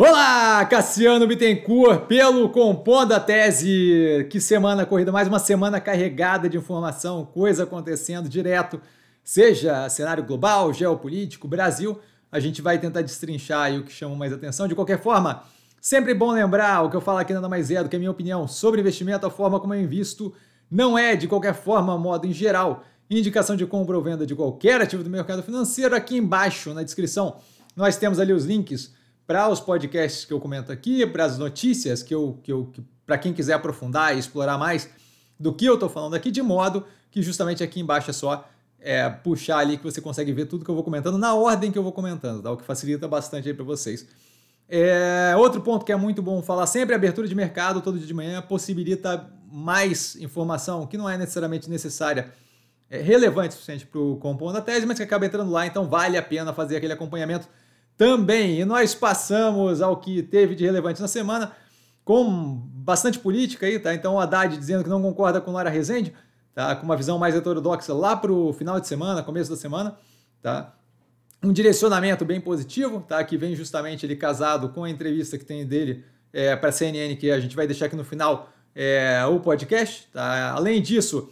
Olá, Cassiano Bittencourt, pelo Compondo a Tese. Que semana corrida, mais uma semana carregada de informação, coisa acontecendo direto, seja cenário global, geopolítico, Brasil. A gente vai tentar destrinchar o que chama mais atenção. De qualquer forma, sempre bom lembrar o que eu falo aqui nada mais é do que a minha opinião sobre investimento, a forma como eu invisto. Não é, de qualquer forma, modo em geral, indicação de compra ou venda de qualquer ativo do mercado financeiro. Aqui embaixo, na descrição, nós temos ali os links para os podcasts que eu comento aqui, para as notícias que eu, que eu que, para quem quiser aprofundar e explorar mais do que eu estou falando aqui, de modo que justamente aqui embaixo é só é, puxar ali que você consegue ver tudo que eu vou comentando na ordem que eu vou comentando, tá? o que facilita bastante aí para vocês. É, outro ponto que é muito bom falar sempre, abertura de mercado todo dia de manhã possibilita mais informação que não é necessariamente necessária, é relevante o suficiente para o compondo da tese, mas que acaba entrando lá, então vale a pena fazer aquele acompanhamento também. E nós passamos ao que teve de relevante na semana, com bastante política aí, tá? Então o Haddad dizendo que não concorda com Lara Rezende, tá? Com uma visão mais heterodoxa lá pro final de semana, começo da semana, tá? Um direcionamento bem positivo, tá? Que vem justamente ele casado com a entrevista que tem dele é, para a CNN, que a gente vai deixar aqui no final é, o podcast, tá? Além disso,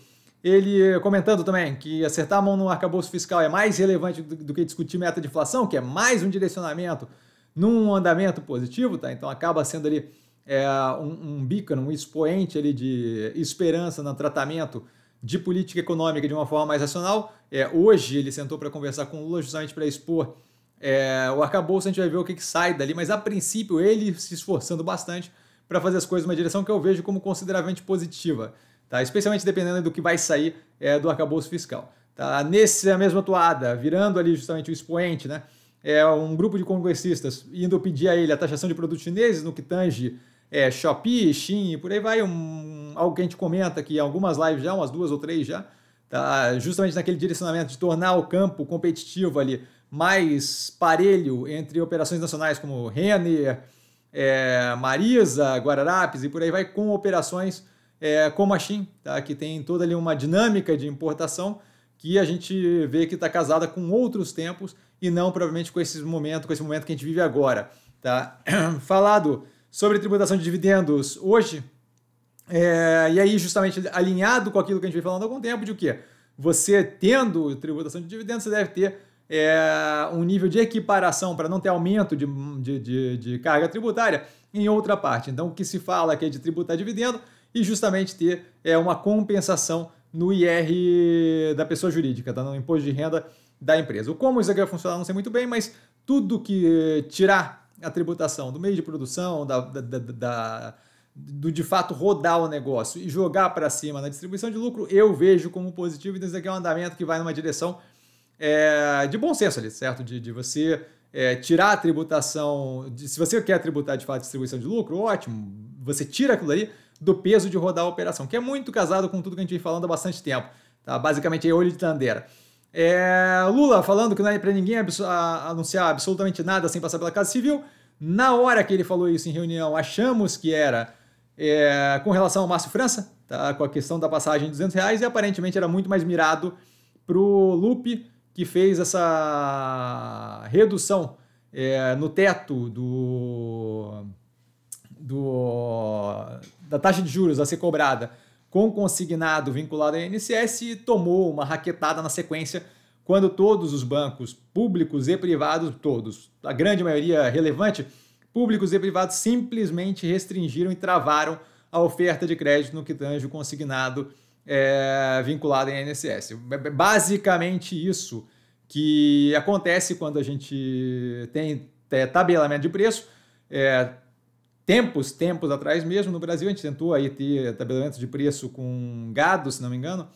ele comentando também que acertar a mão no arcabouço fiscal é mais relevante do, que discutir meta de inflação, que é mais um direcionamento num andamento positivo, tá? Então acaba sendo ali é, um, um beacon, um expoente ali de esperança no tratamento de política econômica de uma forma mais racional. É, hoje ele sentou para conversar com o Lula justamente para expor é, o arcabouço, a gente vai ver o que, que sai dali, mas a princípio ele se esforçando bastante para fazer as coisas numa direção que eu vejo como consideravelmente positiva tá? especialmente dependendo do que vai sair é, do arcabouço fiscal. Tá? Nessa mesma toada, virando ali justamente o expoente, né? é, um grupo de congressistas indo pedir a ele a taxação de produtos chineses no que tange é, Shopee, Xin, e por aí vai, um, algo que a gente comenta aqui em algumas lives já, umas duas ou três já, tá? justamente naquele direcionamento de tornar o campo competitivo ali mais parelho entre operações nacionais como Renner, é, Marisa, Guararapes e por aí vai, com operações é, a tá? que tem toda ali uma dinâmica de importação que a gente vê que está casada com outros tempos e não provavelmente com esse momento, com esse momento que a gente vive agora. Tá? Falado sobre tributação de dividendos hoje, é, e aí justamente alinhado com aquilo que a gente vem falando há algum tempo, de o quê? Você tendo tributação de dividendos, você deve ter é, um nível de equiparação para não ter aumento de, de, de, de carga tributária em outra parte. Então, o que se fala aqui é de tributar dividendo, e justamente ter é, uma compensação no IR da pessoa jurídica, tá? no imposto de renda da empresa. O como isso aqui vai funcionar não sei muito bem, mas tudo que tirar a tributação do meio de produção, da, da, da, da do de fato rodar o negócio e jogar para cima na distribuição de lucro, eu vejo como positivo. Então, isso aqui é um andamento que vai numa direção é, de bom senso ali, certo? De, de você é, tirar a tributação. De, se você quer tributar de fato a distribuição de lucro, ótimo, você tira aquilo aí do peso de rodar a operação, que é muito casado com tudo que a gente vem falando há bastante tempo. Tá? Basicamente é olho de tandeira. É, Lula falando que não é para ninguém abs anunciar absolutamente nada sem passar pela Casa Civil. Na hora que ele falou isso em reunião, achamos que era é, com relação ao Márcio França, tá? com a questão da passagem de 200 reais, e aparentemente era muito mais mirado para o Lupe, que fez essa redução é, no teto do, do da taxa de juros a ser cobrada com consignado vinculado à INSS e tomou uma raquetada na sequência quando todos os bancos, públicos e privados, todos, a grande maioria relevante, públicos e privados simplesmente restringiram e travaram a oferta de crédito no que tange o consignado é, vinculado à INSS. É basicamente isso que acontece quando a gente tem é, tabelamento de preço, é, tempos, tempos atrás mesmo, no Brasil a gente tentou aí ter tabelamento de preço com gado, se não me engano,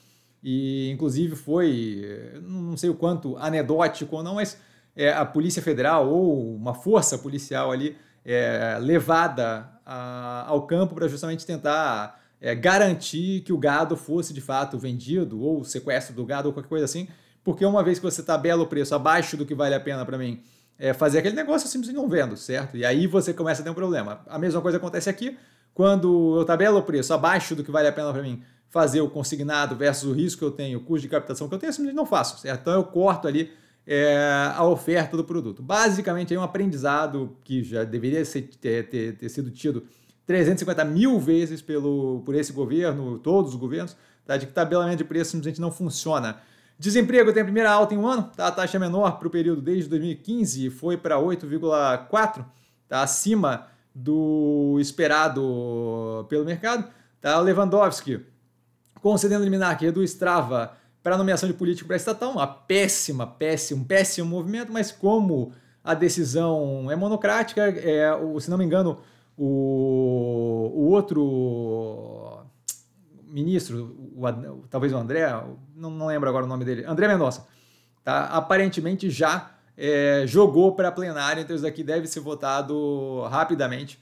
e inclusive foi, não sei o quanto anedótico ou não, mas é, a Polícia Federal ou uma força policial ali é, levada a, ao campo para justamente tentar é, garantir que o gado fosse de fato vendido ou sequestro do gado ou qualquer coisa assim, porque uma vez que você tabela o preço abaixo do que vale a pena para mim é, fazer aquele negócio simplesmente não vendo, certo? E aí você começa a ter um problema. A mesma coisa acontece aqui, quando eu tabelo o preço abaixo do que vale a pena para mim fazer o consignado versus o risco que eu tenho, o custo de captação que eu tenho, simplesmente não faço, certo? Então eu corto ali é, a oferta do produto. Basicamente é um aprendizado que já deveria ser, ter, ter, ter sido tido 350 mil vezes pelo, por esse governo, todos os governos, tá? de que tabelamento de preço simplesmente não funciona. Desemprego tem a primeira alta em um ano, tá? a taxa é menor para o período desde 2015 foi para 8,4%, tá? acima do esperado pelo mercado. Tá? Lewandowski concedendo liminar que reduz trava para nomeação de político para estatal, uma péssima, péssimo, péssimo movimento, mas como a decisão é monocrática, é, o, se não me engano, o, o outro ministro, o, o, talvez o André, não, não lembro agora o nome dele, André Mendonça, tá? aparentemente já é, jogou para plenário, então isso daqui deve ser votado rapidamente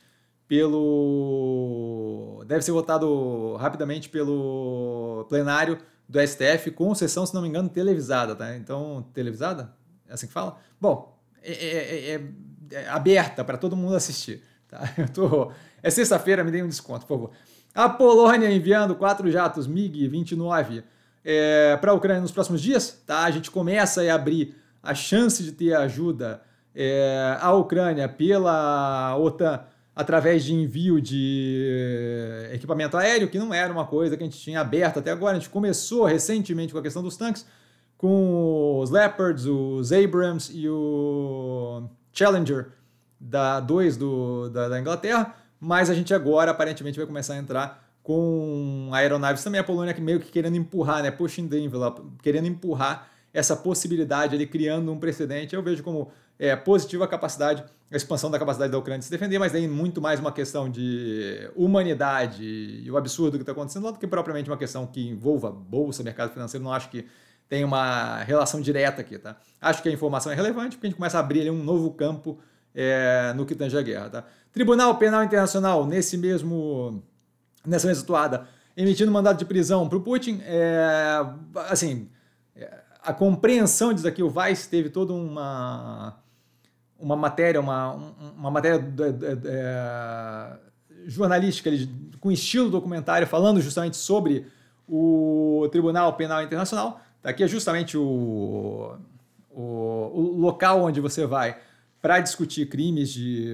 pelo. Deve ser votado rapidamente pelo plenário do STF, com sessão, se não me engano, televisada, tá? Então, televisada? É assim que fala? Bom, é, é, é aberta para todo mundo assistir. Tá? Eu tô... É sexta-feira, me dê um desconto, por favor. A Polônia enviando quatro jatos MiG-29 é, para a Ucrânia nos próximos dias. Tá? A gente começa a abrir a chance de ter ajuda é, à Ucrânia pela OTAN através de envio de eh, equipamento aéreo, que não era uma coisa que a gente tinha aberto até agora. A gente começou recentemente com a questão dos tanques, com os Leopards, os Abrams e o Challenger da dois do, da, da Inglaterra mas a gente agora aparentemente vai começar a entrar com aeronaves também a Polônia meio que querendo empurrar, né, pushing the envelope, querendo empurrar essa possibilidade ali, criando um precedente. Eu vejo como é, positiva a capacidade, a expansão da capacidade da Ucrânia de se defender, mas tem muito mais uma questão de humanidade e o absurdo que está acontecendo lá do que propriamente uma questão que envolva bolsa, mercado financeiro. Não acho que tem uma relação direta aqui, tá? Acho que a informação é relevante porque a gente começa a abrir ali, um novo campo é, no que tange a guerra. Tá? Tribunal Penal Internacional, nesse mesmo, nessa mesma toada, emitindo mandado de prisão para o Putin. É, assim, é, a compreensão disso aqui, o Weiss teve toda uma, uma matéria, uma, uma matéria é, jornalística com estilo documentário, falando justamente sobre o Tribunal Penal Internacional. Tá aqui é justamente o, o, o local onde você vai para discutir crimes de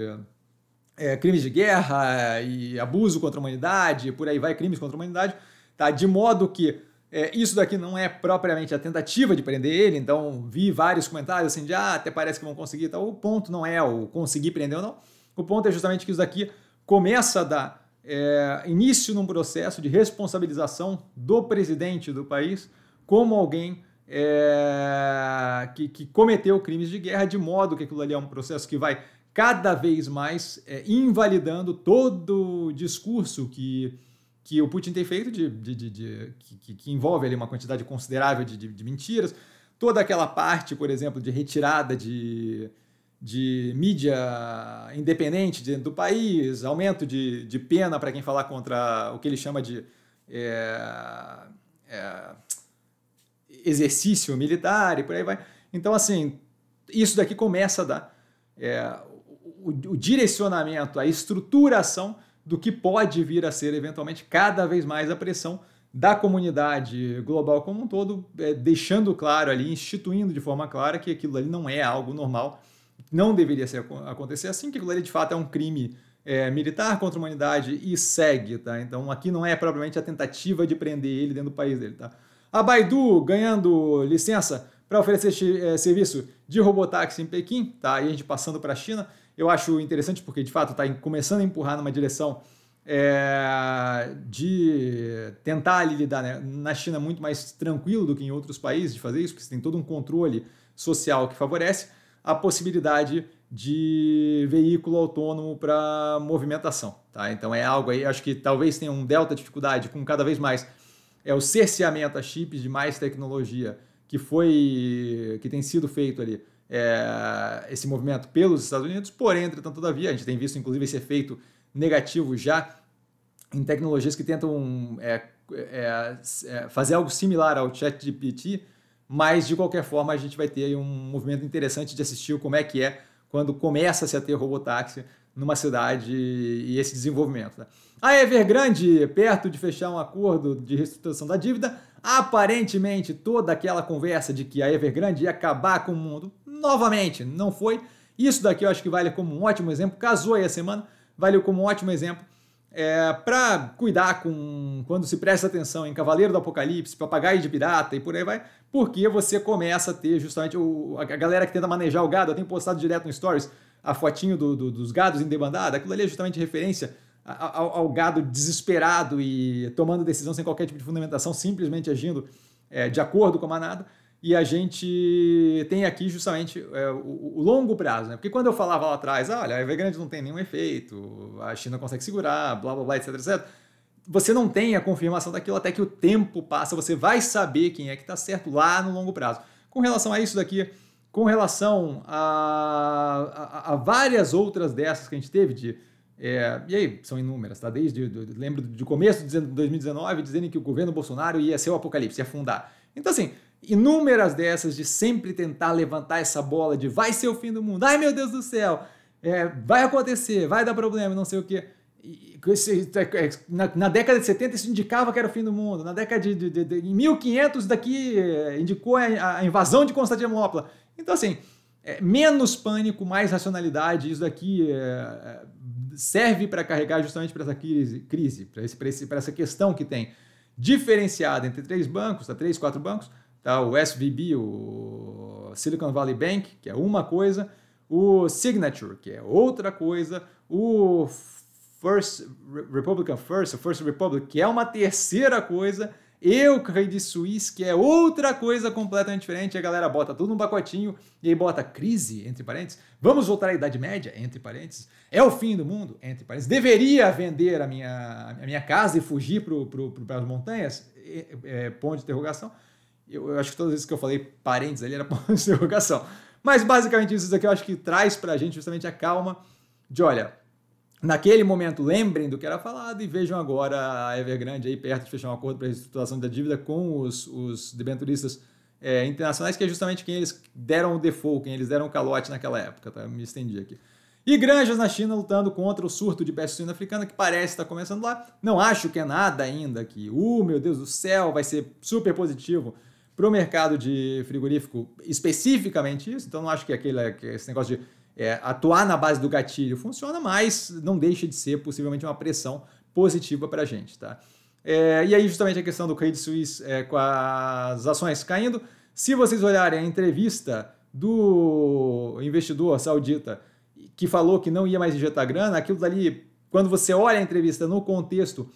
é, crimes de guerra e abuso contra a humanidade, por aí vai, crimes contra a humanidade, tá? De modo que é, isso daqui não é propriamente a tentativa de prender ele, então vi vários comentários assim de ah, até parece que vão conseguir tal. Tá? O ponto não é o conseguir prender ou não. O ponto é justamente que isso daqui começa a dar é, início num processo de responsabilização do presidente do país como alguém é, que, que, cometeu crimes de guerra, de modo que aquilo ali é um processo que vai cada vez mais é, invalidando todo o discurso que, que o Putin tem feito, de, de, de, de que, que, envolve ali uma quantidade considerável de, mentiras, toda aquela parte, por exemplo, de retirada de, de mídia independente dentro do país, aumento de, de pena para quem falar contra o que ele chama de. É, é exercício militar e por aí vai. Então, assim, isso daqui começa a dar é, o, o direcionamento, a estruturação do que pode vir a ser eventualmente cada vez mais a pressão da comunidade global como um todo, é, deixando claro ali, instituindo de forma clara que aquilo ali não é algo normal, não deveria ser, acontecer assim, que aquilo ali de fato é um crime é, militar contra a humanidade e segue, tá? Então aqui não é propriamente a tentativa de prender ele dentro do país dele, tá? A Baidu ganhando licença para oferecer é, serviço de robotáxi em Pequim, tá? E a gente passando para a China. Eu acho interessante porque, de fato, está começando a empurrar numa direção é, de tentar ali, lidar né? na China muito mais tranquilo do que em outros países de fazer isso, porque você tem todo um controle social que favorece a possibilidade de veículo autônomo para movimentação. Tá? Então é algo aí, acho que talvez tenha um delta de dificuldade com cada vez mais é o cerceamento a chips de mais tecnologia que foi que tem sido feito ali é, esse movimento pelos Estados Unidos, porém, entretanto, todavia, a gente tem visto inclusive esse efeito negativo já em tecnologias que tentam é, é, é fazer algo similar ao ChatGPT, mas de qualquer forma a gente vai ter um movimento interessante de assistir como é que é quando começa-se a ter robotáxi numa cidade e esse desenvolvimento. Né? A Evergrande, perto de fechar um acordo de reestruturação da dívida, aparentemente toda aquela conversa de que a Evergrande ia acabar com o mundo, novamente, não foi. Isso daqui eu acho que vale como um ótimo exemplo, casou aí a semana, valeu como um ótimo exemplo é, para cuidar com quando se presta atenção em Cavaleiro do Apocalipse, Papagaio de Pirata e por aí vai, porque você começa a ter justamente o, a galera que tenta manejar o gado. Eu tenho postado direto no Stories a fotinho do, do, dos gados em debandada, aquilo ali é justamente referência ao, ao, gado desesperado e tomando decisão sem qualquer tipo de fundamentação, simplesmente agindo é, de acordo com a manada. E a gente tem aqui justamente é, o, o, longo prazo, né? Porque quando eu falava lá atrás, ah, olha, a Evergrande não tem nenhum efeito, a China consegue segurar, blá blá blá, etc, etc. Você não tem a confirmação daquilo até que o tempo passa, você vai saber quem é que está certo lá no longo prazo. Com relação a isso daqui, com relação a, a, a várias outras dessas que a gente teve de é, e aí, são inúmeras, tá? Desde, lembro de começo de 2019, dizendo que o governo Bolsonaro ia ser o apocalipse, ia afundar. Então, assim, inúmeras dessas de sempre tentar levantar essa bola de vai ser o fim do mundo, ai meu Deus do céu, é, vai acontecer, vai dar problema, não sei o quê. É, é, na, na, década de 70 isso indicava que era o fim do mundo, na década de, de, de, de 1500 daqui é, indicou a, a, invasão de Constantinopla. Então assim, é, menos pânico, mais racionalidade, isso daqui é, serve para carregar justamente para essa crise, crise para essa questão que tem diferenciada entre três bancos, tá? três, quatro bancos, Tá? O SVB, o Silicon Valley Bank, que é uma coisa, o Signature, que é outra coisa, o First Republican First, o First Republic, que é uma terceira coisa, e o Credit Suisse, que é outra coisa completamente diferente. A galera bota tudo num pacotinho e aí bota crise, entre parênteses. Vamos voltar à Idade Média, entre parênteses. É o fim do mundo, entre parênteses. Deveria vender a minha, a minha casa e fugir para as montanhas, é, é, é, ponto de interrogação. Eu, eu acho que todas as vezes que eu falei parênteses ali era ponto de interrogação. Mas basicamente isso daqui eu acho que traz pra gente justamente a calma de, olha, naquele momento lembrem do que era falado e vejam agora a Evergrande aí perto de fechar um acordo para reestruturação da dívida com os, os debenturistas é, internacionais, que é justamente quem eles deram o default, quem eles deram o calote naquela época, tá? me estendi aqui. E granjas na China lutando contra o surto de peste suína africana, que parece estar tá começando lá. Não acho que é nada ainda que, uh, meu Deus do céu, vai ser super positivo para o mercado de frigorífico especificamente isso, então não acho que, aquele, que esse negócio de é, atuar na base do gatilho funciona, mas não deixa de ser possivelmente uma pressão positiva para a gente. Tá? É, e aí justamente a questão do Credit Suisse é, com as ações caindo, se vocês olharem a entrevista do investidor saudita que falou que não ia mais injetar grana, aquilo dali, quando você olha a entrevista no contexto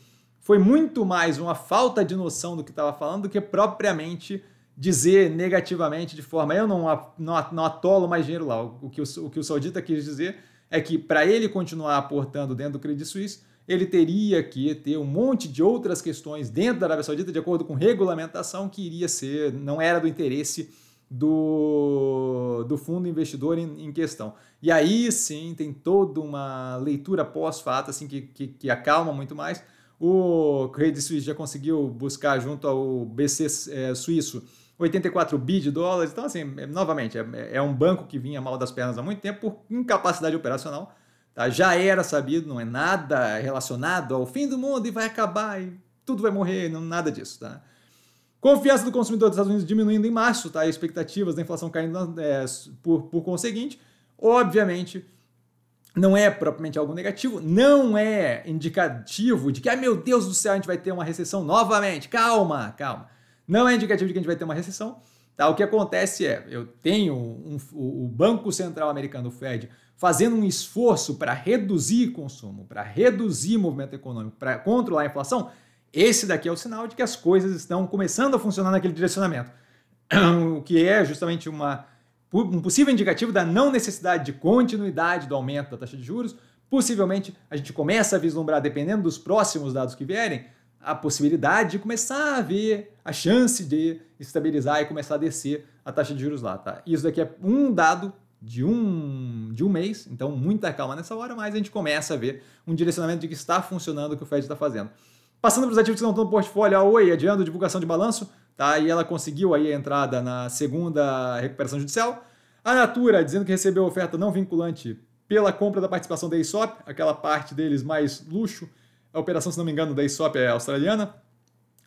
foi muito mais uma falta de noção do que estava falando do que propriamente dizer negativamente de forma eu não, não, não atolo mais dinheiro lá. O que o, o, que o saudita quis dizer é que para ele continuar aportando dentro do Credit Suisse, ele teria que ter um monte de outras questões dentro da Arábia Saudita de acordo com regulamentação que iria ser, não era do interesse do, do fundo investidor em, em questão. E aí sim tem toda uma leitura pós-fato assim, que, que, que acalma muito mais o Credit Suisse já conseguiu buscar junto ao BC é, suíço 84 bi de dólares. Então, assim, é, novamente, é, é, um banco que vinha mal das pernas há muito tempo por incapacidade operacional. Tá? Já era sabido, não é nada relacionado ao fim do mundo e vai acabar e tudo vai morrer, não, nada disso. Tá? Confiança do consumidor dos Estados Unidos diminuindo em março, tá? expectativas da inflação caindo é, por, por conseguinte. Obviamente, não é propriamente algo negativo, não é indicativo de que, ah, meu Deus do céu, a gente vai ter uma recessão novamente. Calma, calma. Não é indicativo de que a gente vai ter uma recessão. Tá? O que acontece é, eu tenho um, o Banco Central Americano, o Fed, fazendo um esforço para reduzir consumo, para reduzir movimento econômico, para controlar a inflação, esse daqui é o sinal de que as coisas estão começando a funcionar naquele direcionamento. O que é justamente uma um possível indicativo da não necessidade de continuidade do aumento da taxa de juros. Possivelmente a gente começa a vislumbrar, dependendo dos próximos dados que vierem, a possibilidade de começar a ver a chance de estabilizar e começar a descer a taxa de juros lá, tá? Isso daqui é um dado de um, de um mês, então muita calma nessa hora, mas a gente começa a ver um direcionamento de que está funcionando o que o Fed está fazendo. Passando para os ativos que não estão no portfólio, a Oi adiando divulgação de balanço, Tá? E ela conseguiu aí a entrada na segunda recuperação judicial. A Natura, dizendo que recebeu oferta não vinculante pela compra da participação da Aesop, aquela parte deles mais luxo. A operação, se não me engano, da Aesop é australiana.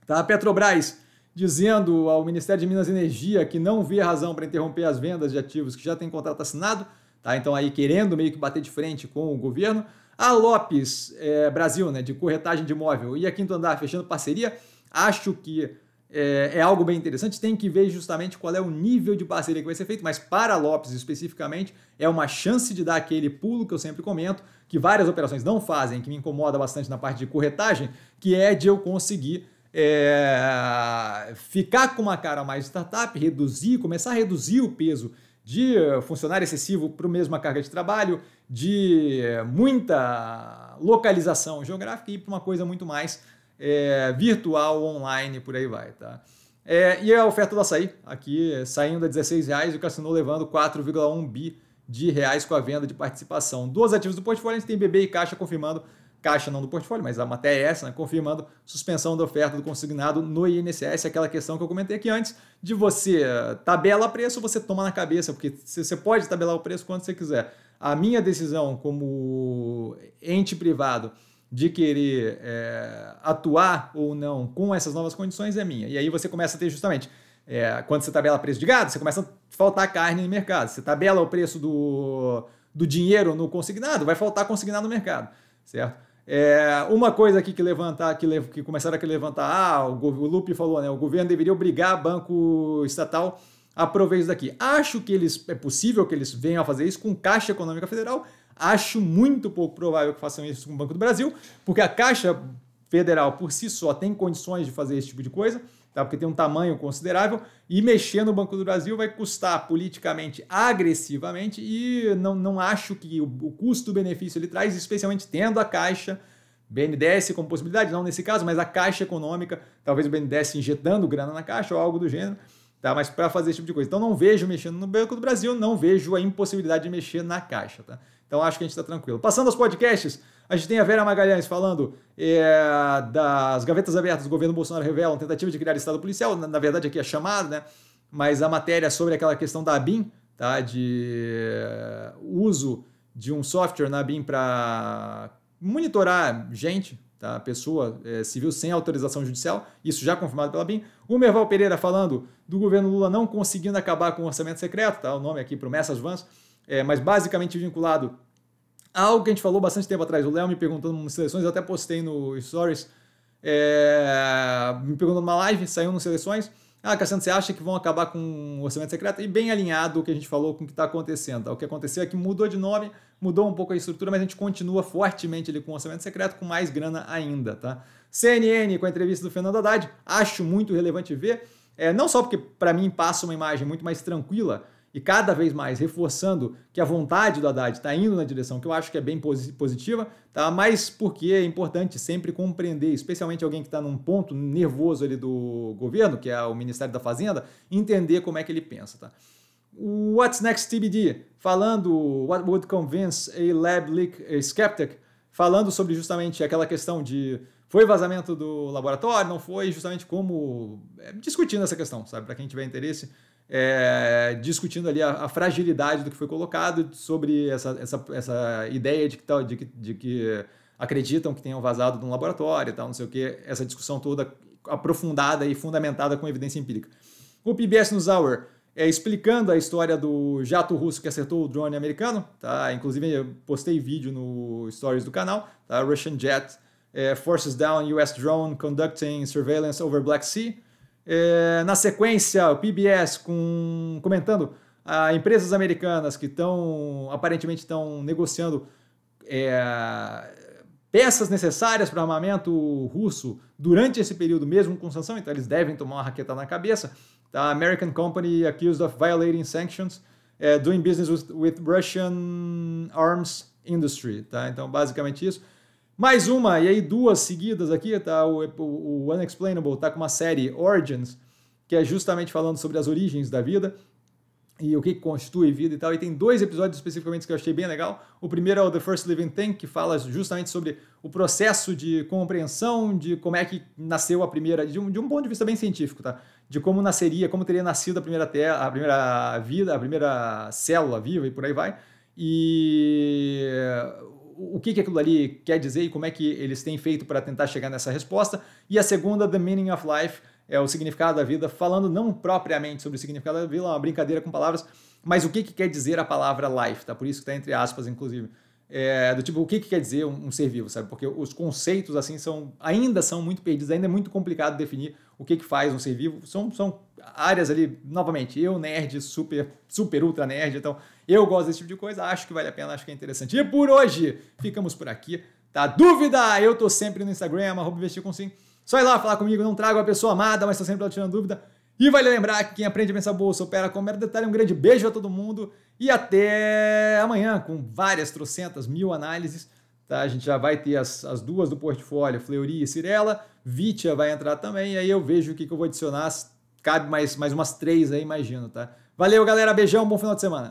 Tá? A Petrobras dizendo ao Ministério de Minas e Energia que não via razão para interromper as vendas de ativos que já tem contrato assinado. Tá? Então aí querendo meio que bater de frente com o governo. A Lopes é, Brasil, né, de corretagem de imóvel, e a Quinto Andar fechando parceria. Acho que é, é, algo bem interessante. Tem que ver justamente qual é o nível de parceria que vai ser feito, mas para Lopes especificamente, é uma chance de dar aquele pulo que eu sempre comento, que várias operações não fazem, que me incomoda bastante na parte de corretagem, que é de eu conseguir. É, ficar com uma cara mais startup, reduzir, começar a reduzir o peso de funcionário excessivo para a mesma carga de trabalho, de muita localização geográfica e para uma coisa muito mais é, virtual, online, por aí vai, tá? É, e a oferta do açaí, aqui saindo a R$16,00 e o Cassino levando 4,1 bi de reais com a venda de participação. dois ativos do portfólio, a gente tem BB e Caixa confirmando, Caixa não do portfólio, mas a matéria é essa, né, confirmando suspensão da oferta do consignado no INSS, aquela questão que eu comentei aqui antes, de você tabela preço, você toma na cabeça, porque você pode tabelar o preço quando você quiser. A minha decisão como ente privado de querer é, atuar ou não com essas novas condições é minha. E aí você começa a ter justamente. É, quando você tabela preço de gado, você começa a faltar carne no mercado. Você tabela o preço do, do dinheiro no consignado, vai faltar consignado no mercado, certo? É, uma coisa aqui que levantar, que, lev que começaram a levantar, ah, o, o Lupe falou, né? O governo deveria obrigar banco estatal a prover isso daqui. Acho que eles é possível que eles venham a fazer isso com Caixa Econômica Federal, Acho muito pouco provável que façam isso com o Banco do Brasil, porque a Caixa Federal por si só tem condições de fazer esse tipo de coisa, tá? porque tem um tamanho considerável, e mexer no Banco do Brasil vai custar politicamente agressivamente e não, não acho que o, o custo-benefício ele traz, especialmente tendo a Caixa BNDES como possibilidade, não nesse caso, mas a Caixa Econômica, talvez o BNDES injetando grana na Caixa ou algo do gênero, tá? Mas para fazer esse tipo de coisa. Então não vejo mexendo no Banco do Brasil, não vejo a impossibilidade de mexer na Caixa, tá? Então acho que a gente está tranquilo. Passando aos podcasts, a gente tem a Vera Magalhães falando é, das gavetas abertas do governo Bolsonaro revelam tentativa de criar Estado policial. Na, na verdade, aqui é chamado, né? Mas a matéria é sobre aquela questão da BIM, tá? De é, uso de um software na BIM para monitorar gente, tá? pessoa é, civil sem autorização judicial, isso já confirmado pela BIM. O Merval Pereira falando do governo Lula não conseguindo acabar com o orçamento secreto, tá? o nome aqui, promessas vãs é, mas basicamente vinculado a algo que a gente falou bastante tempo atrás. O Léo me perguntou em seleções, eu até postei no Stories, é, me perguntou numa live, saiu nos seleções. Ah, Cassandra, você acha que vão acabar com o orçamento secreto? E bem alinhado o que a gente falou com o que está acontecendo. O que aconteceu é que mudou de nome, mudou um pouco a estrutura, mas a gente continua fortemente ali com o orçamento secreto, com mais grana ainda, tá? CNN com a entrevista do Fernando Haddad, acho muito relevante ver, é, não só porque para mim passa uma imagem muito mais tranquila e cada vez mais reforçando que a vontade do Haddad está indo na direção que eu acho que é bem positiva, tá? mas porque é importante sempre compreender, especialmente alguém que está num ponto nervoso ali do governo, que é o Ministério da Fazenda, entender como é que ele pensa. Tá? O What's Next TBD, falando What Would Convince a Lab Leak a Skeptic, falando sobre justamente aquela questão de foi vazamento do laboratório, não foi, justamente como é, discutindo essa questão, sabe? Para quem tiver interesse, é, discutindo ali a, a, fragilidade do que foi colocado, sobre essa, essa, essa ideia de que, tal, de, que, de que acreditam que tenham vazado de um laboratório e tal, não sei o que, essa discussão toda aprofundada e fundamentada com evidência empírica. O PBS News Hour é, explicando a história do jato russo que acertou o drone americano, tá? Inclusive eu postei vídeo no stories do canal, tá? Russian Jet é, forces down US drone conducting surveillance over Black Sea. É, na sequência, o PBS com, comentando a empresas americanas que estão aparentemente estão negociando é, peças necessárias para armamento russo durante esse período mesmo com sanção, então eles devem tomar uma raqueta na cabeça. Tá? American company accused of violating sanctions, é, doing business with, with Russian arms industry. Tá? Então, basicamente isso. Mais uma, e aí duas seguidas aqui, tá? O, o, Unexplainable tá com uma série Origins, que é justamente falando sobre as origens da vida e o que constitui vida e tal. E tem dois episódios especificamente que eu achei bem legal. O primeiro é o The First Living Thing, que fala justamente sobre o processo de compreensão de como é que nasceu a primeira, de um, de um ponto de vista bem científico, tá? De como nasceria, como teria nascido a primeira terra, a primeira vida, a primeira célula viva e por aí vai. E o que, que aquilo ali quer dizer e como é que eles têm feito para tentar chegar nessa resposta. E a segunda, The Meaning of Life, é o significado da vida, falando não propriamente sobre o significado da vida, é uma brincadeira com palavras, mas o que, que quer dizer a palavra life, tá? Por isso que está entre aspas, inclusive. É, do tipo, o que, que quer dizer um, um, ser vivo, sabe? Porque os conceitos, assim, são ainda são muito perdidos, ainda é muito complicado definir o que, que faz um ser vivo. São, são áreas ali, novamente, eu nerd, super, super ultra nerd, então eu gosto desse tipo de coisa, acho que vale a pena, acho que é interessante. E por hoje, ficamos por aqui. Tá dúvida? Eu tô sempre no Instagram, arroba investir com sim. Só ir lá falar comigo, não trago a pessoa amada, mas tô sempre lá tirando dúvida. E vale lembrar que quem aprende a pensar bolsa opera com mero detalhe. Um grande beijo a todo mundo e até amanhã com várias trocentas mil análises. Tá? A gente já vai ter as, as duas do portfólio, Fleury e Cirela. Vitia vai entrar também. E aí eu vejo o que, que eu vou adicionar. Cabe mais, mais umas três aí, imagino, tá? Valeu, galera. Beijão, bom final de semana.